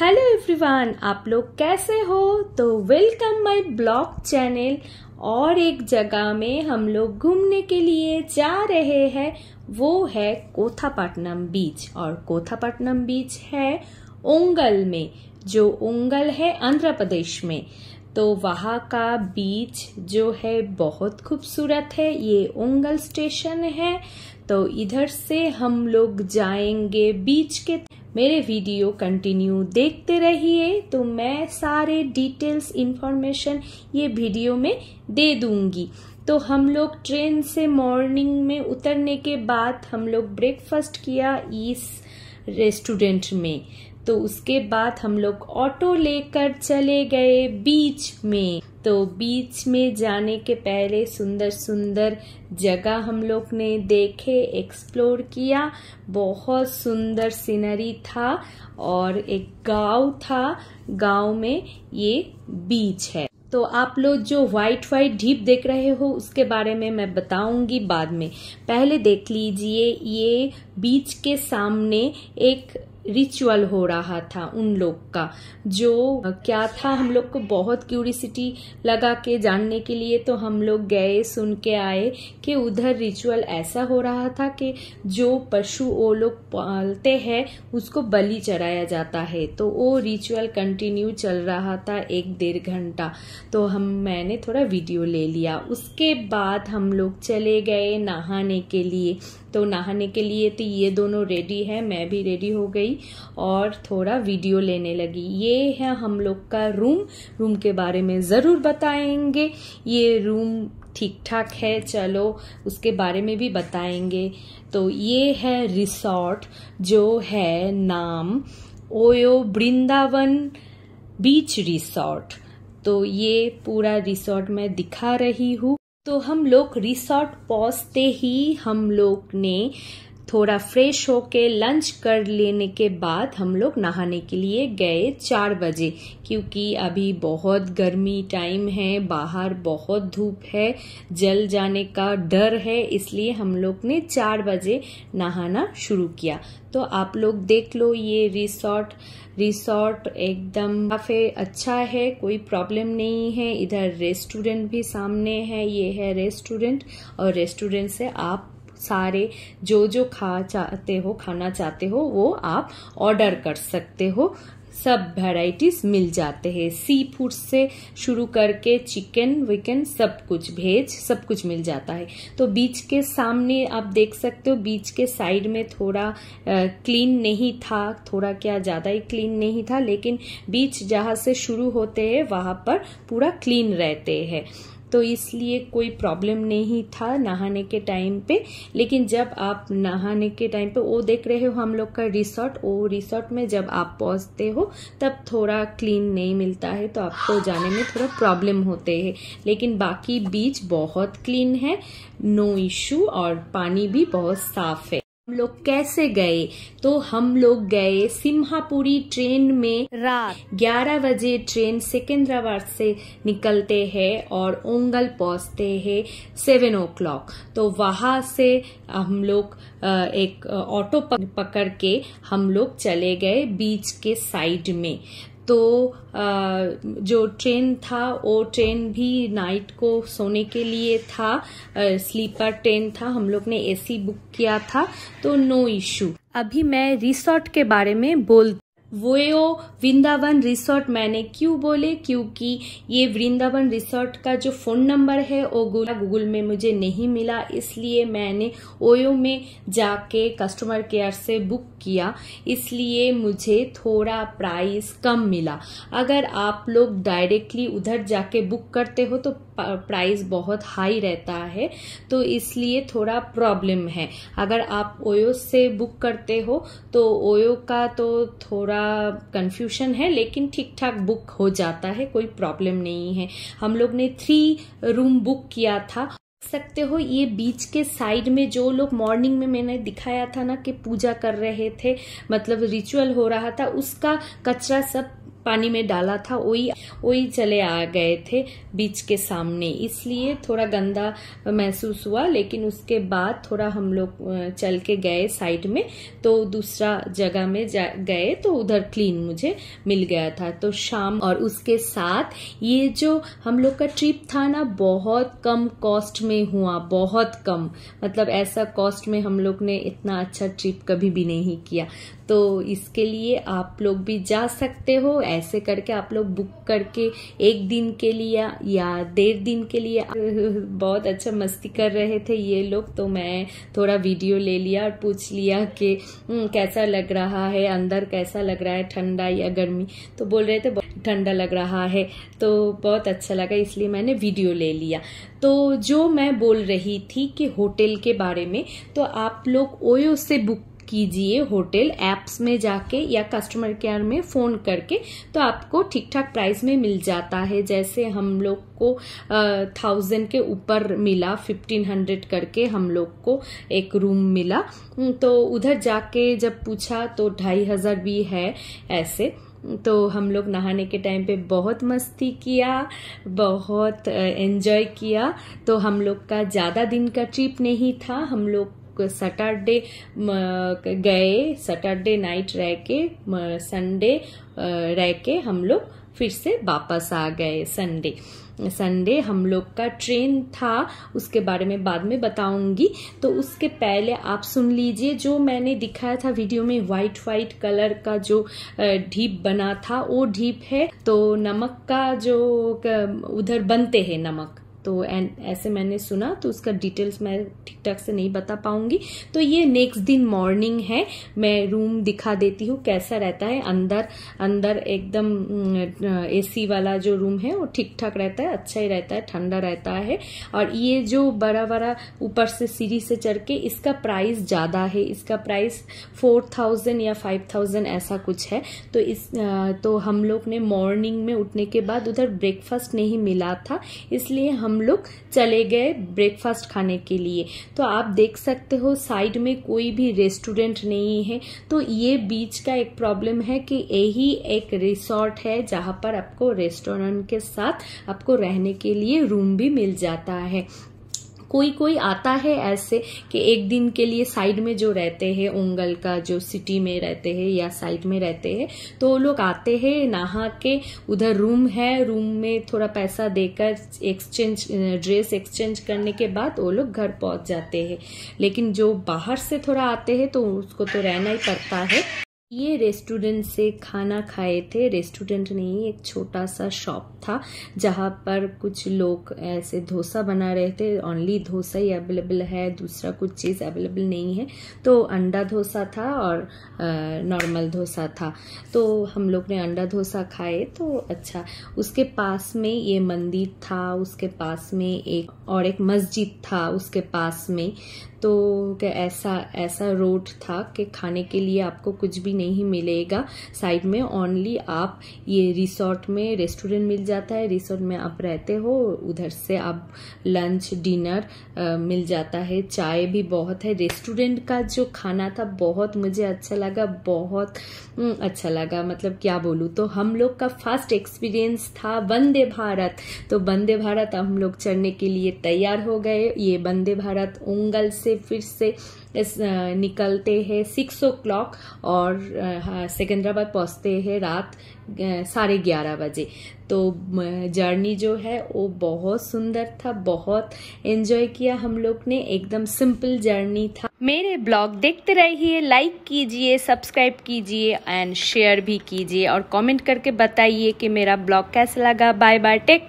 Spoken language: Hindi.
हेलो एवरीवन आप लोग कैसे हो तो वेलकम माय ब्लॉग चैनल और एक जगह में हम लोग घूमने के लिए जा रहे हैं वो है कोथापट्टनम बीच और कोथापट्टनम बीच है उंगल में जो उंगल है आंध्र प्रदेश में तो वहाँ का बीच जो है बहुत खूबसूरत है ये उंगल स्टेशन है तो इधर से हम लोग जाएंगे बीच के मेरे वीडियो कंटिन्यू देखते रहिए तो मैं सारे डिटेल्स इन्फॉर्मेशन ये वीडियो में दे दूंगी तो हम लोग ट्रेन से मॉर्निंग में उतरने के बाद हम लोग ब्रेकफास्ट किया इस रेस्टोरेंट में तो उसके बाद हम लोग ऑटो लेकर चले गए बीच में तो बीच में जाने के पहले सुंदर सुंदर जगह हम लोग ने देखे एक्सप्लोर किया बहुत सुंदर सीनरी था और एक गांव था गांव में ये बीच है तो आप लोग जो व्हाइट व्हाइट ढीप देख रहे हो उसके बारे में मैं बताऊंगी बाद में पहले देख लीजिए ये बीच के सामने एक रिचुअल हो रहा था उन लोग का जो क्या था हम लोग को बहुत क्यूरिसिटी लगा के जानने के लिए तो हम लोग गए सुन के आए कि उधर रिचुअल ऐसा हो रहा था कि जो पशु वो लोग पालते हैं उसको बलि चढ़ाया जाता है तो वो रिचुअल कंटिन्यू चल रहा था एक डेढ़ घंटा तो हम मैंने थोड़ा वीडियो ले लिया उसके बाद हम लोग चले गए नहाने के लिए तो नहाने के लिए तो ये दोनों रेडी है मैं भी रेडी हो गई और थोड़ा वीडियो लेने लगी ये है हम लोग का रूम रूम के बारे में ज़रूर बताएंगे ये रूम ठीक ठाक है चलो उसके बारे में भी बताएंगे तो ये है रिसॉर्ट जो है नाम ओयो वृंदावन बीच रिसोर्ट तो ये पूरा रिसोर्ट मैं दिखा रही हूँ तो हम लोग रिसॉर्ट पहुँचते ही हम लोग ने थोड़ा फ्रेश होके लंच कर लेने के बाद हम लोग नहाने के लिए गए चार बजे क्योंकि अभी बहुत गर्मी टाइम है बाहर बहुत धूप है जल जाने का डर है इसलिए हम लोग ने चार बजे नहाना शुरू किया तो आप लोग देख लो ये रिसोर्ट रिसोर्ट एकदम काफ़ी अच्छा है कोई प्रॉब्लम नहीं है इधर रेस्टोरेंट भी सामने है ये है रेस्टोरेंट और रेस्टोरेंट से आप सारे जो जो खा चाहते हो खाना चाहते हो वो आप ऑर्डर कर सकते हो सब वेराइटीज मिल जाते हैं सी फूड से शुरू करके चिकन विकन सब कुछ भेज सब कुछ मिल जाता है तो बीच के सामने आप देख सकते हो बीच के साइड में थोड़ा क्लीन नहीं था थोड़ा क्या ज़्यादा ही क्लीन नहीं था लेकिन बीच जहाँ से शुरू होते हैं वहाँ पर पूरा क्लीन रहते हैं तो इसलिए कोई प्रॉब्लम नहीं था नहाने के टाइम पे लेकिन जब आप नहाने के टाइम पे वो देख रहे हो हम लोग का रिसोर्ट वो रिसोर्ट में जब आप पहुँचते हो तब थोड़ा क्लीन नहीं मिलता है तो आपको जाने में थोड़ा प्रॉब्लम होते हैं लेकिन बाकी बीच बहुत क्लीन है नो इशू और पानी भी बहुत साफ है हम लोग कैसे गए तो हम लोग गए सिम्हापुरी ट्रेन में रात 11 बजे ट्रेन सिकंदराबाद से निकलते हैं और ओंगल पहुंचते हैं सेवन ओ क्लॉक तो वहां से हम लोग एक ऑटो पकड़ के हम लोग चले गए बीच के साइड में तो जो ट्रेन था वो ट्रेन भी नाइट को सोने के लिए था स्लीपर ट्रेन था हम लोग ने एसी बुक किया था तो नो इशू अभी मैं रिसोर्ट के बारे में बोल वो वृंदावन रिसोर्ट मैंने क्यों बोले क्योंकि ये वृंदावन रिसोर्ट का जो फ़ोन नंबर है वो गूगल में मुझे नहीं मिला इसलिए मैंने ओयो में जाके कस्टमर केयर से बुक किया इसलिए मुझे थोड़ा प्राइस कम मिला अगर आप लोग डायरेक्टली उधर जाके बुक करते हो तो प्राइस बहुत हाई रहता है तो इसलिए थोड़ा प्रॉब्लम है अगर आप ओयो से बुक करते हो तो ओयो का तो थोड़ा कन्फ्यूशन है लेकिन ठीक ठाक बुक हो जाता है कोई प्रॉब्लम नहीं है हम लोग ने थ्री रूम बुक किया था सकते हो ये बीच के साइड में जो लोग मॉर्निंग में मैंने दिखाया था ना कि पूजा कर रहे थे मतलब रिचुअल हो रहा था उसका कचरा सब पानी में डाला था वही वही चले आ गए थे बीच के सामने इसलिए थोड़ा गंदा महसूस हुआ लेकिन उसके बाद थोड़ा हम लोग चल के गए साइड में तो दूसरा जगह में गए तो उधर क्लीन मुझे मिल गया था तो शाम और उसके साथ ये जो हम लोग का ट्रिप था ना बहुत कम कॉस्ट में हुआ बहुत कम मतलब ऐसा कॉस्ट में हम लोग ने इतना अच्छा ट्रिप कभी भी नहीं किया तो इसके लिए आप लोग भी जा सकते हो ऐसे करके आप लोग बुक करके एक दिन के लिए या डेढ़ दिन के लिए बहुत अच्छा मस्ती कर रहे थे ये लोग तो मैं थोड़ा वीडियो ले लिया और पूछ लिया कि हम्म, कैसा लग रहा है अंदर कैसा लग रहा है ठंडा या गर्मी तो बोल रहे थे ठंडा लग रहा है तो बहुत अच्छा लगा इसलिए मैंने वीडियो ले लिया तो जो मैं बोल रही थी कि होटल के बारे में तो आप लोग ओयो से बुक कीजिए होटल एप्स में जाके या कस्टमर केयर में फ़ोन करके तो आपको ठीक ठाक प्राइस में मिल जाता है जैसे हम लोग को थाउजेंड के ऊपर मिला फिफ्टीन हंड्रेड करके हम लोग को एक रूम मिला तो उधर जाके जब पूछा तो ढाई हज़ार भी है ऐसे तो हम लोग नहाने के टाइम पे बहुत मस्ती किया बहुत एंजॉय किया तो हम लोग का ज़्यादा दिन का ट्रिप नहीं था हम लोग सैटरडे गए सैटरडे नाइट रह के संडे रह के हम लोग फिर से वापस आ गए संडे संडे हम लोग का ट्रेन था उसके बारे में बाद में बताऊंगी तो उसके पहले आप सुन लीजिए जो मैंने दिखाया था वीडियो में वाइट वाइट कलर का जो ढीप बना था वो ढीप है तो नमक का जो उधर बनते हैं नमक तो एंड ऐसे मैंने सुना तो उसका डिटेल्स मैं ठीक ठाक से नहीं बता पाऊंगी तो ये नेक्स्ट दिन मॉर्निंग है मैं रूम दिखा देती हूँ कैसा रहता है अंदर अंदर एकदम एसी अं, वाला जो रूम है वो ठीक ठाक रहता है अच्छा ही रहता है ठंडा रहता है और ये जो बड़ा बड़ा ऊपर से सीढ़ी से चढ़ के इसका प्राइस ज़्यादा है इसका प्राइस फोर थाउजेंड या फाइव थाउजेंड ऐसा कुछ है तो इस तो हम लोग ने मॉर्निंग में उठने के बाद उधर ब्रेकफास्ट नहीं मिला था इसलिए हम हम लोग चले गए ब्रेकफास्ट खाने के लिए तो आप देख सकते हो साइड में कोई भी रेस्टोरेंट नहीं है तो ये बीच का एक प्रॉब्लम है कि यही एक रिसोर्ट है जहाँ पर आपको रेस्टोरेंट के साथ आपको रहने के लिए रूम भी मिल जाता है कोई कोई आता है ऐसे कि एक दिन के लिए साइड में जो रहते हैं उंगल का जो सिटी में रहते हैं या साइड में रहते हैं तो वो लोग आते हैं नहा के उधर रूम है रूम में थोड़ा पैसा देकर एक्सचेंज ड्रेस एक्सचेंज करने के बाद वो लोग घर पहुंच जाते हैं लेकिन जो बाहर से थोड़ा आते हैं तो उसको तो रहना ही पड़ता है ये रेस्टोरेंट से खाना खाए थे रेस्टोरेंट नहीं एक छोटा सा शॉप था जहाँ पर कुछ लोग ऐसे डोसा बना रहे थे ओनली डोसा ही अवेलेबल है दूसरा कुछ चीज़ अवेलेबल नहीं है तो अंडा डोसा था और नॉर्मल डोसा था तो हम लोग ने अंडा डोसा खाए तो अच्छा उसके पास में ये मंदिर था उसके पास में एक और एक मस्जिद था उसके पास में तो क्या ऐसा ऐसा रोड था कि खाने के लिए आपको कुछ भी नहीं मिलेगा साइड में ओनली आप ये रिसोर्ट में रेस्टोरेंट मिल जाता है रिसोर्ट में आप रहते हो उधर से आप लंच डिनर मिल जाता है चाय भी बहुत है रेस्टोरेंट का जो खाना था बहुत मुझे अच्छा लगा बहुत अच्छा लगा मतलब क्या बोलूँ तो हम लोग का फर्स्ट एक्सपीरियंस था वंदे भारत तो वंदे भारत हम लोग चढ़ने के लिए तैयार हो गए ये वंदे भारत उंगल से फिर से निकलते हैं सिक्स ओ क्लॉक और सिकंदराबाद पहुंचते हैं रात साढ़े ग्यारह बजे तो जर्नी जो है वो बहुत सुंदर था बहुत एंजॉय किया हम लोग ने एकदम सिंपल जर्नी था मेरे ब्लॉग देखते रहिए लाइक कीजिए सब्सक्राइब कीजिए एंड शेयर भी कीजिए और कमेंट करके बताइए कि मेरा ब्लॉग कैसा लगा बाय बाय टेक